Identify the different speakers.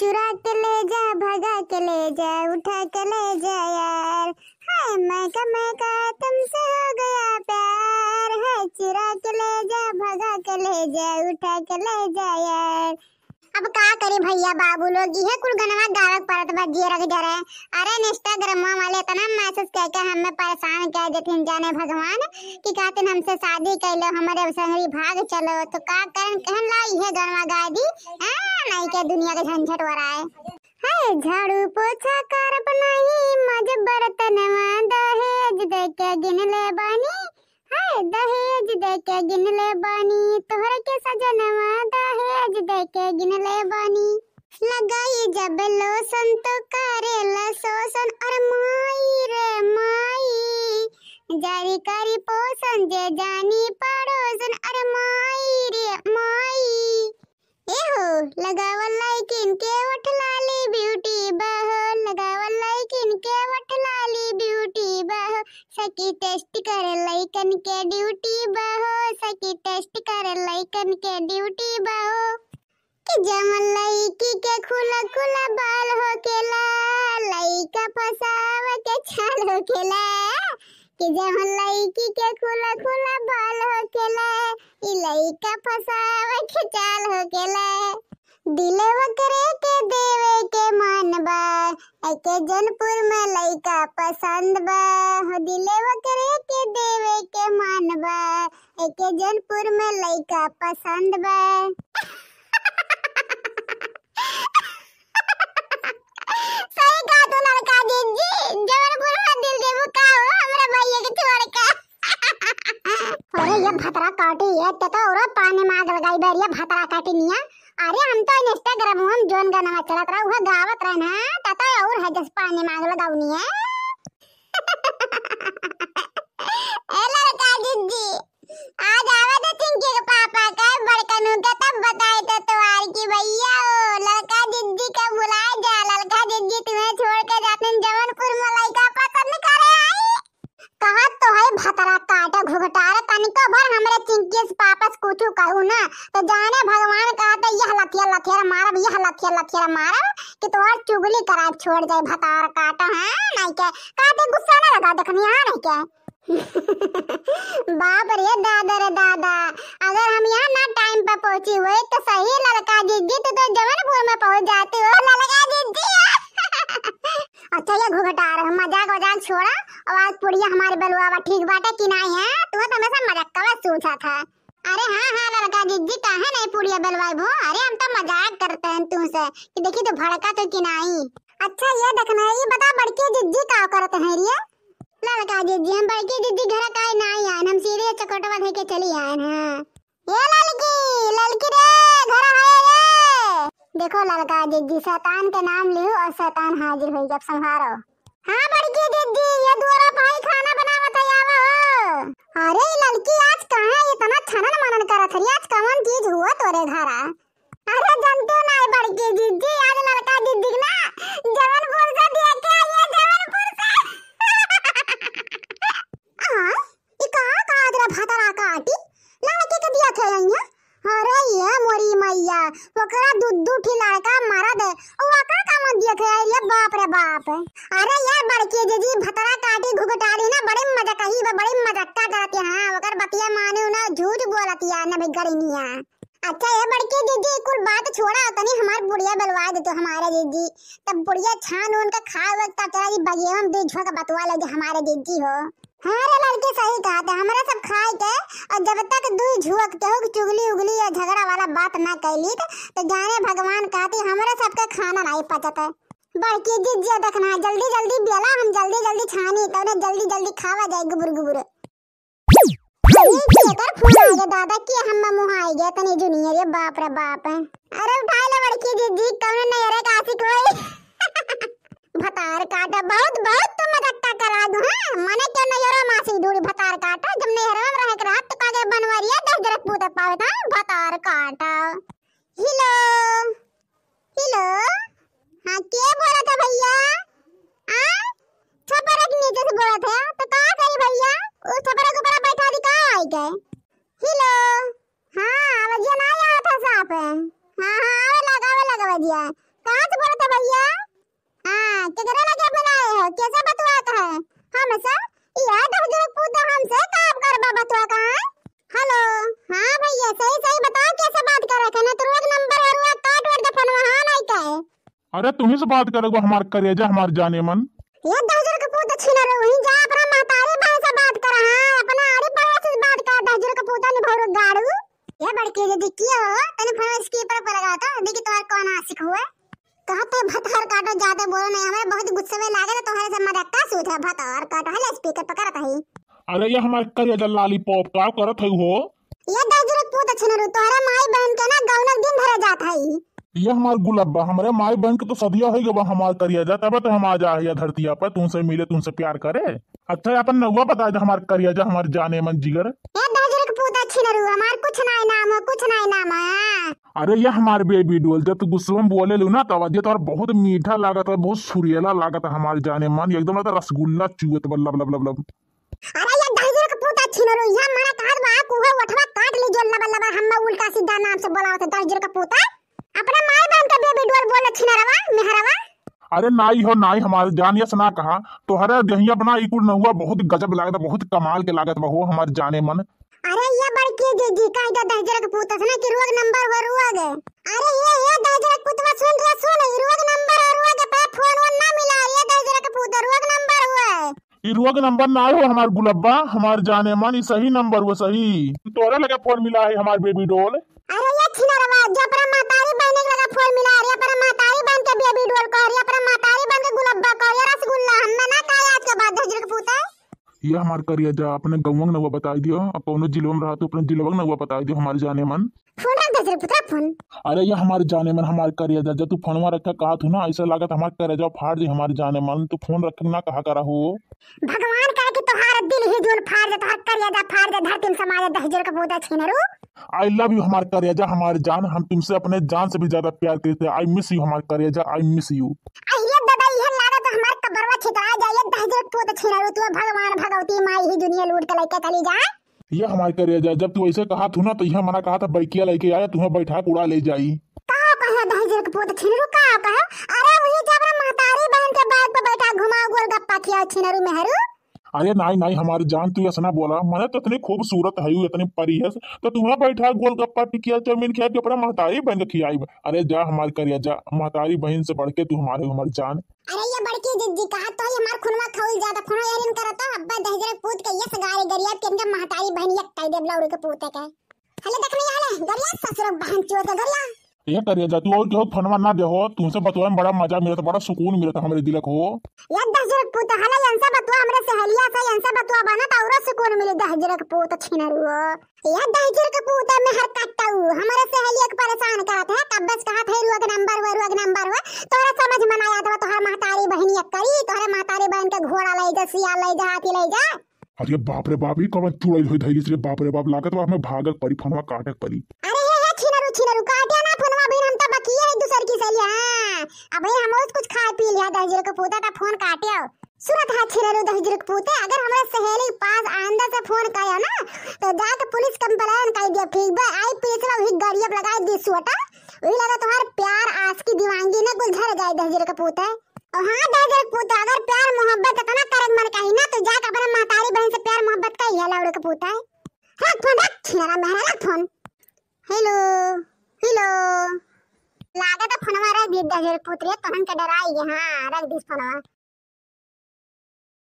Speaker 1: चुरा के ले जा भगा के ले जा उठा के ले जा यार हाय मैं का मैं का तुमसे हो गया प्यार है चुरा के ले जा भगा के ले जा उठा के ले जा यार अब का करे भैया बाबू लोग ये कुल गनवा गावक पड़त बा जे रख जा रहे अरे इंस्टाग्राम वाले इतना मैसेज कह के हम में परेशान कर देथिन जाने भगवान कि कहते हमसे शादी कर लो हमारे संगरी भाग चलो तो का करन कहन ला इहे गनवा गा दी हां नहीं के दुनिया के झंझट वराए रहा है झाड़ू पोछा करब नहीं मज बरतन वादा है अज के के गिन ले बानी तोहर के सजनवा दहेज दे के गिन ले बानी लगाई जब लोसन तो करेला शोषण और माई रे माई जारी करी पोसन जे जानी पड़ोसन और माई रे माई एहो लगावल लाइक इनके वट सकी टेस्ट करे लाइकन के ड्यूटी बहो सकी टेस्ट करे लाइकन के ड्यूटी बहो कि जमन लाइकी के खुला खुला बाल हो केला लाइका फसाव के छाल हो केला कि जमन लाइकी के खुला खुला बाल हो केला ई लइका फसाव के छाल हो केला दिलव करे के देवे के मान बा एके जनपुर में लइका पसंद बा हो दिलव करे के देवे के मान बा एके जनपुर में लइका पसंद बा सही कहा तू लड़का जी जी जबलपुर में दिल देबू का हो हमरा भैया के छोड़ का अरे ये भतरा काटी ये तका और पानी मांग लगाई बैरिया भतरा काटी नहीं है अरे हम तो इंस्टाग्राम हम जोन का नाम हाँ चला रहा वह गावत रहा ना तता और है जस पानी मांग लो गावनी है ए लड़का दीदी आज आवे तो चिंकी के पापा का बड़का नु का तब बताए तो तुम्हारी की भैया ओ छोड़ जाए भतार काटा है हाँ? नहीं के काटे गुस्सा ना लगा देखनी हां नहीं के बाप रे दादा रे दादा अगर हम यहाँ ना टाइम पर पहुंची हुए तो सही ललका दीदी तो, तो जबलपुर में पहुंच जाती हो ललका दीदी अच्छा ये घुघटा घुघटार मजाक वजाक छोड़ा और आज पुड़िया हमारे बलुआ बा ठीक बाटे कि नहीं है हाँ? तू तो हमेशा मजाक का सोचा था अरे हाँ हाँ ललका दीदी काहे नहीं पुड़िया बलवाई भो अरे हम तो मजाक करते हैं तुमसे कि देखी तो भड़का तो कि नहीं अच्छा ये देखना ये बता बड़के जिद्दी का करत हैं रे लड़का जिद्दी हम बड़के जिद्दी घर का ना ही आन हम सीधे चकोटवा लेके के चली आन हां ये लड़की लड़की रे घर आए रे देखो लड़का जिद्दी शैतान के नाम लियो और शैतान हाजिर हो जब संभारो हां बड़के जिद्दी ये दोरा भाई खाना बनावत है आवा हो अरे लड़की आज कहां इतना छनन मनन करत है आज कौन चीज हुआ तोरे घर अरे जानते हो ना बड़के जिद्दी आज लड़का जिद्दी ना के दिया थे यहाँ अरे ये मोरी मैया ओकरा दूध दूध खिलाड़ का मारा दे ओवा का काम दिया थे ये बाप रे बाप अरे ये बड़के जेजी भतरा काटी घुघटाली ना बड़े मजा कही बा बड़े मजा मजाक्का करते हां ओकर बतिया माने ना झूठ बोलती है ना भाई गरिनिया अच्छा ये बड़के दीदी कुल बात छोड़ा तनी हमार बुढ़िया बलवा दे तो हमारे दीदी तब बुढ़िया छान उनका खा लगता तेरा ये बगिया में झोंक बतवा लगे हमारे दीदी हो हमारे लड़के सही कहा था हमारा सब खाए के और जब तक दुई झुअक के हो चुगली उगली या झगड़ा वाला बात ना कैली तो, तो जाने भगवान कहती हमारा सबका खाना नहीं पचत है बड़की जी जी देखना जल्दी जल्दी बेला हम जल्दी जल्दी छानी तो उन्हें जल्दी जल्दी खावा जाए गुबुर गुबुर दादा की हम मुँह आ गए तनी जुनी है बाप रे बाप है अरे उठा ले बड़की जिज्जी कौन नयरे का आशिक होई भतार काटा बहुत बहुत तुम तो रट्टा करा दूं हां मने पावता भतार काटा हेलो हेलो हाँ के बोला था भैया आ छपरा के नीचे से बोला था तो कहाँ गई भैया उस छपरा के ऊपर बैठा दी कहाँ आई गए हेलो हाँ आवाज़ ना आया था साफ है हाँ हाँ आवे लगा आवे लगा आवाजिया कहाँ से बोला था भैया हाँ किधर लगे बनाए हो कैसा बतवा कर है मैं हमेशा याद
Speaker 2: अरे तुम्ही से बात करोगे हमारे करेजा हमारे जाने मन
Speaker 1: ये दहजर का पूत छीन रहे वहीं जा अपना महतारी भाई से बात कर हां अपना आड़ी पावा से बात कर दहजर का पूत निभाओ रे गाड़ू ये बड़के जो दिखी हो तने फोन इसके पर लगा तो देखी तुम्हारा कौन आशिक हुआ कहा तो भतार काटो जाते बोलो नहीं हमें बहुत गुस्से में लागे तो से मदद का सूत है भतार काटो है हाँ, स्पीकर पकड़ रही
Speaker 2: अरे ये हमारे करेजा लॉलीपॉप का करत है हो
Speaker 1: ये दहजर पूत छीन रहे तुम्हारा माई बहन के ना
Speaker 2: गाउन दिन भरे जाता है ये हमारे गुलब्बा हमारे माई बहन के तो सदिया हो गया हमार करिया जा तब तो हम आ जा या धरतिया पर तुमसे मिले तुमसे प्यार करे अच्छा अपन नौवा बता दे हमारे करिया जा हमारे जाने मन जिगर अरे ये हमारे बेबी डोल जब तू गुस्से में बोले लू ना तब ये तो बहुत मीठा लागत है बहुत सुरीला लागत है हमारे जाने मन एकदम लगता रसगुल्ला चूत लब लब लब लब
Speaker 1: अरे ये डाइजर का पूता छिनरो ये हमारा काट बा कुहा वठवा काट ले जो लब लब हम उल्टा सीधा नाम से बोला होता डाइजर का पूता अपना माय बहन के बेबी डोल
Speaker 2: बोले छिनरवा मेहरवा अरे नाई हो नाई हमारे जानिया ना कहा तोहरा दहिया बना इकुड़ न हुआ बहुत गजब लागत बहुत कमाल के लागत बहु हमार जाने मन
Speaker 1: अरे ये बड़की जी जी का इधर दहजर के पूतस ना कि रोग नंबर हो रुवग अरे ये ये दहजर के पूतवा सुन रे सुन ये रोग नंबर हो रुवग पे फोन वन ना
Speaker 2: मिला ये दहजर के पूत रोग नंबर हुआ है इरुवग नंबर ना हो हमार गुलब्बा हमार जाने मन सही नंबर वो सही तोरा लगे फोन मिला है हमार बेबी डॉल डोल मिला रही पर
Speaker 1: मातारी बन के बेबी डोल कर रही पर मातारी बन के गुलब्बा कर रही रसगुल्ला हम ना का आज के बाद धजर के पूता
Speaker 2: ये हमार करिया जा अपने गवंग नवा बता दियो अपनो कोनो जिलों में रहा तो अपने जिलों नवा बता दियो हमारे जाने मन अरे ये हमारे जाने मन हमारे करियर जा जब तू फोनवा रखा कहा तू ना ऐसा लगा था हमारे करियर जाओ फाड़ दी हमारे जाने मन तू फोन रख ना कहा करा हो भगवान कहे कि तुम्हारे दिल ही जोन फाड़ दे तुम्हारे करियर जा फाड़ दे धरती में समाज दहजर का बोधा पौधा छीनरू आई लव यू हमारे करियर जा हमारे जान हम तुमसे अपने जान से भी ज्यादा प्यार करते हैं आई मिस यू हमारे करियर करियाजा आई मिस यू
Speaker 1: ये दादा ये लादा तो हमारे कबरवा छितरा जाए दहजर पौधा छीनरू तू भगवान भगवती माई ही दुनिया लूट के लेके चली जाए
Speaker 2: यह हमारे कर जाए जब तू ऐसे कहा तू ना तो यह मना कहा था बैकिया लेके आया तुम्हें बैठा उड़ा ले जाई
Speaker 1: कहा
Speaker 2: अरे वही जब महतारी बहन के बैग पे बैठा घुमाओ गप्पा किया छिनरू मेहरू अरे नाई नाई हमारी जान तू ऐसा बोला मैंने तो इतनी खूबसूरत है इतनी परी है तो तुम्हें बैठा गोलगप्पा टिकिया चौमिन खिया के अपना महतारी बहन के खियाई अरे जा हमारे करिया जा महतारी बहन से बढ़ के तू हमारे हमारी जान
Speaker 1: अरे ये बड़की जिद्दी कहा तो ये मार खुनवा खौल जाता खुनो एलिन करता अब्बा दहजरे पूत के ये सगारे गरिया के इनका महतारी बहन ये कई देबला उड़ के पूत के हेलो देखने आले गरिया ससुर बहन चोद गरिया
Speaker 2: ये करिए जा तू और फनवा ना देहो तुमसे बतवा में बड़ा मजा मिलत बड़ा सुकून मिलत हमरे दिल को
Speaker 1: एक दहजरक पूत हला यंसा बतवा हमरे सहेलिया से यंसा बतवा बनत तो और सुकून मिले दहजरक पूत छिनरुओ ये दहजरक पूत में हर कट्टाऊ हमरे सहेलिया के परेशान करत है कब बस कहत है रुग नंबर व रुग नंबर व तोरा समझ में आया आवत तो तोहर महतारी बहनिया करी तोहरे महतारी बहन के घोड़ा ले जा सिया ले जा हाथी ले जा
Speaker 2: अरे बाप रे बाप ई कवन तुड़ई होई धइलिस से बाप रे बाप लागत बा हमें भागक परी फनवा काटक परी
Speaker 1: अरे हे हे छिनरु छिनरु काटे ना फनवा बिन हम तो बकिया है दूसर की सैया हां अबे हम रोज कुछ खा पी लिया दहजर के पोता का फोन काटे आओ सुरत हा छिनरु दहजर के पोते अगर हमरा सहेली पास आंदा से फोन कायो ना तो जात पुलिस कंप्लेन कर दिया ठीक बा आई पुलिस वा वही गड़िया लगा दी सुटा हाँ। वही लगा तुम्हार प्यार आस की दीवानगी ना गुलझर जाए दहजर के पोता और हां के पोता अगर प्यार मोहब्बत का याला आवडं पोहत है राख हाँ, फोन रख याला मेहरा राख फोन हेलो हेलो लागे तो फोन मारा दीदा झेल पुत्री तो हम के डराई हां रख दिस फोन